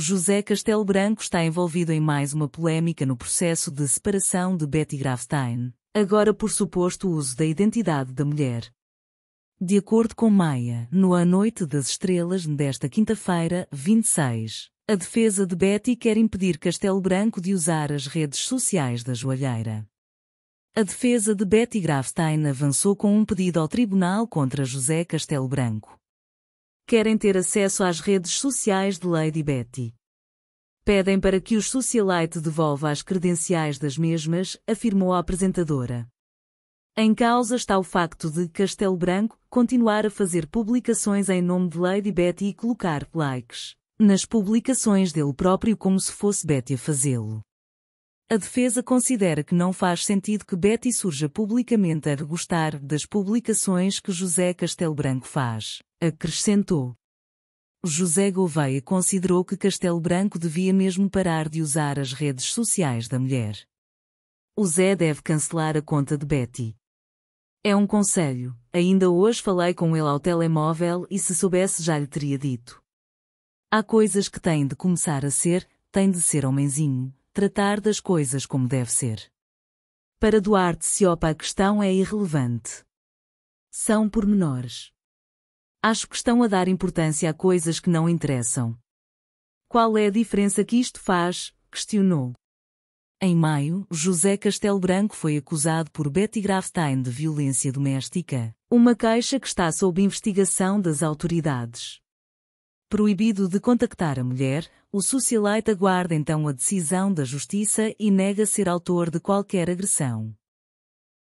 José Castelo Branco está envolvido em mais uma polémica no processo de separação de Betty Grafstein, agora por suposto uso da identidade da mulher. De acordo com Maia, no A Noite das Estrelas desta quinta-feira, 26, a defesa de Betty quer impedir Castelo Branco de usar as redes sociais da joalheira. A defesa de Betty Grafstein avançou com um pedido ao tribunal contra José Castelo Branco querem ter acesso às redes sociais de Lady Betty. Pedem para que o socialite devolva as credenciais das mesmas, afirmou a apresentadora. Em causa está o facto de Castelo Branco continuar a fazer publicações em nome de Lady Betty e colocar likes nas publicações dele próprio como se fosse Betty a fazê-lo. A defesa considera que não faz sentido que Betty surja publicamente a gostar das publicações que José Castelo Branco faz, acrescentou. José Gouveia considerou que Castelo Branco devia mesmo parar de usar as redes sociais da mulher. O Zé deve cancelar a conta de Betty. É um conselho. Ainda hoje falei com ele ao telemóvel e se soubesse já lhe teria dito. Há coisas que têm de começar a ser, têm de ser homenzinho, tratar das coisas como deve ser. Para Duarte Ciopa a questão é irrelevante. São pormenores. Acho que estão a dar importância a coisas que não interessam. Qual é a diferença que isto faz? questionou. Em maio, José Castelo Branco foi acusado por Betty Grafstein de violência doméstica, uma caixa que está sob investigação das autoridades proibido de contactar a mulher, o socialite aguarda então a decisão da justiça e nega ser autor de qualquer agressão.